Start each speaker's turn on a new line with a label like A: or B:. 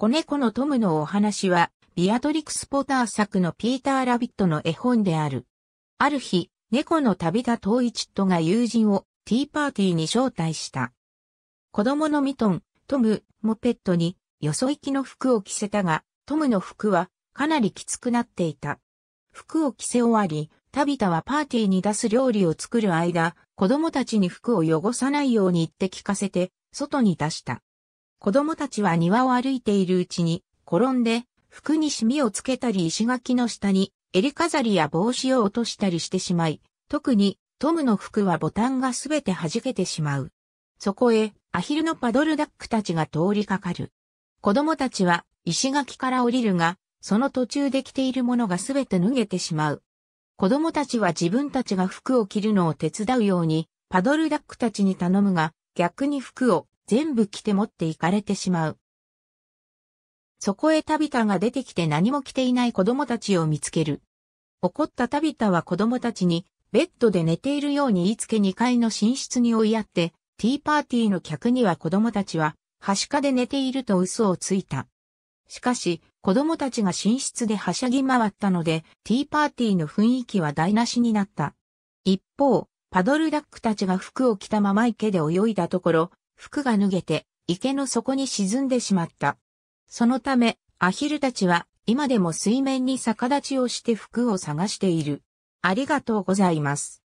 A: 子猫のトムのお話は、ビアトリクス・ポター作のピーター・ラビット
B: の絵本である。ある日、猫の旅田東一とが友人をティーパーティーに招待した。子供のミトン、トムもペットに、よそ行きの服を着せたが、トムの服はかなりきつくなっていた。服を着せ終わり、タビタはパーティーに出す料理を作る間、子供たちに服を汚さないように言って聞かせて、外に出した。子供たちは庭を歩いているうちに、転んで、服にシミをつけたり石垣の下に、襟飾りや帽子を落としたりしてしまい、特に、トムの服はボタンがすべて弾けてしまう。そこへ、アヒルのパドルダックたちが通りかかる。子供たちは、石垣から降りるが、その途中で着ているものがすべて脱げてしまう。子供たちは自分たちが服を着るのを手伝うように、パドルダックたちに頼むが、逆に服を全部着て持っていかれてしまう。そこへタビタが出てきて何も着ていない子供たちを見つける。怒ったタビタは子供たちに、ベッドで寝ているように言いつけ2階の寝室に追いやって、ティーパーティーの客には子供たちは、はしかで寝ていると嘘をついた。しかし、子供たちが寝室ではしゃぎ回ったので、ティーパーティーの雰囲気は台無しになった。一方、パドルダックたちが服を着たまま池で泳いだところ、服が脱げて池の底に沈んでしまった。そのため、アヒルたちは今でも水面に逆立ちをして服を探
A: している。ありがとうございます。